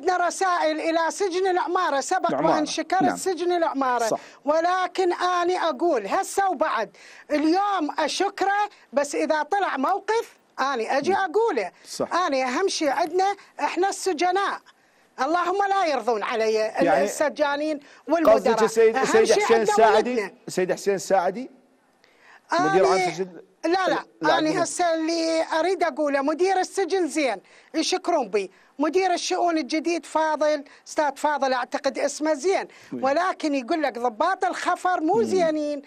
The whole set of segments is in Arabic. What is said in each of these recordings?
عندنا رسائل إلى سجن العمارة سبق العمارة. وأن شكرت نعم. سجن العمارة صح. ولكن أنا أقول هسه وبعد اليوم أشكره بس إذا طلع موقف أنا أجي نعم. أقوله صح. أنا أهم شيء عندنا إحنا السجناء اللهم لا يرضون علي يعني السجانين والمدراء سيد, سيد حسين الساعدي سيد حسين الساعدي مدير عام سجن لا لا, لا أنا هسه اللي أريد أقوله مدير السجن زين يشكرون بي مدير الشؤون الجديد فاضل استاذ فاضل أعتقد اسمه زين ولكن يقول لك ضباط الخفر مو زينين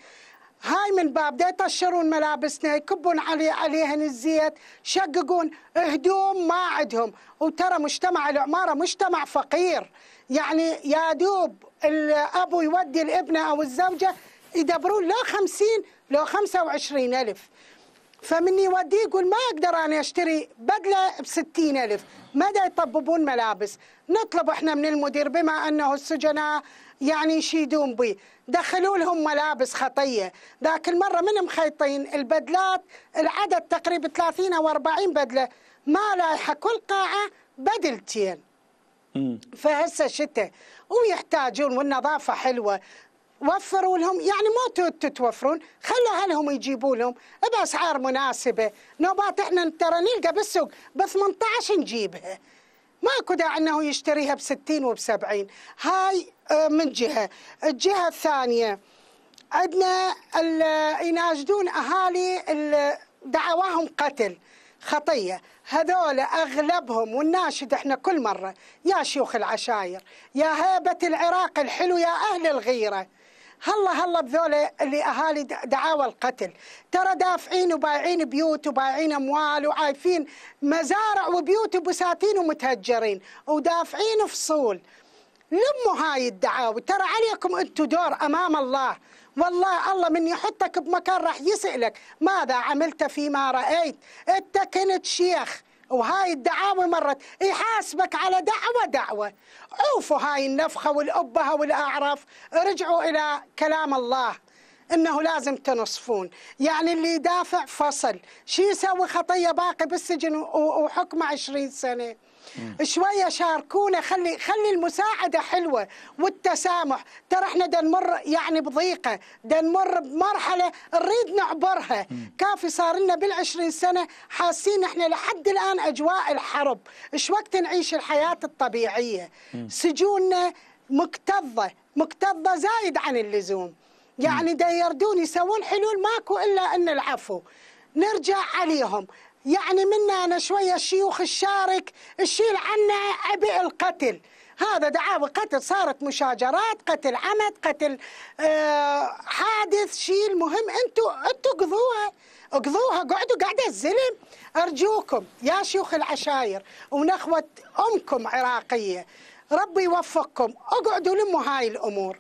هاي من باب يطشرون ملابسنا يكبون علي عليهن الزيت شققون هدوم ما عندهم وترى مجتمع العمارة مجتمع فقير يعني يا دوب الأبو يودي الابنة أو الزوجة يدبرون لا خمسين لو خمسة وعشرين ألف فمن يوديه يقول ما أقدر أنا أشتري بدلة بستين ألف ماذا يطببون ملابس نطلب إحنا من المدير بما أنه السجناء يعني يشيدون به دخلوا لهم ملابس خطية ذاك المرة من مخيطين البدلات العدد تقريبا 30 أو 40 بدلة ما لايحة كل قاعة بدلتين فهسه شتاء ويحتاجون والنظافة حلوة وفروا لهم يعني ما تتوفرون خلوا اهلهم يجيبوا لهم باسعار مناسبه نوبات احنا ترى نلقى بالسوق ب 18 نجيبها ماكو داعي انه يشتريها ب 60 وب 70 هاي آه، من جهه الجهه الثانيه عندنا يناشدون اهالي دعواهم قتل خطية هذول أغلبهم والناشد احنا كل مرة يا شيوخ العشاير يا هيبة العراق الحلو يا أهل الغيرة هلا هلا بذولا اللي اهالي دعاوى القتل ترى دافعين وبايعين بيوت وبايعين اموال وعايفين مزارع وبيوت وبساتين ومتهجرين ودافعين فصول لموا هاي الدعاوي ترى عليكم انتم دور امام الله والله الله من يحطك بمكان راح يسألك ماذا عملت فيما رأيت انت كنت شيخ وهاي الدعاوى مرت يحاسبك على دعوة دعوة عوفوا هاي النفخة والأبهة والأعرف ارجعوا إلى كلام الله انه لازم تنصفون يعني اللي يدافع فصل شو يسوي خطيه باقي بالسجن وحكمه 20 سنه شويه شاركونا خلي خلي المساعده حلوه والتسامح ترى احنا دنمر نمر يعني بضيقه دنمر نمر بمرحله نريد نعبرها كافي صار لنا بال سنه حاسين احنا لحد الان اجواء الحرب ايش وقت نعيش الحياه الطبيعيه سجوننا مكتظه مكتظه زايد عن اللزوم يعني دا يردون يسوون حلول ماكو إلا أن العفو نرجع عليهم يعني منا أنا شوية الشيوخ الشارك الشيل عنا ابي القتل هذا دعاوى قتل صارت مشاجرات قتل عمد قتل آه حادث شيء المهم انتوا انتوا قضوها قضوها قعدوا قاعدة الزلم أرجوكم يا شيوخ العشاير ونخوة أمكم عراقية ربي يوفقكم اقعدوا لموا هاي الأمور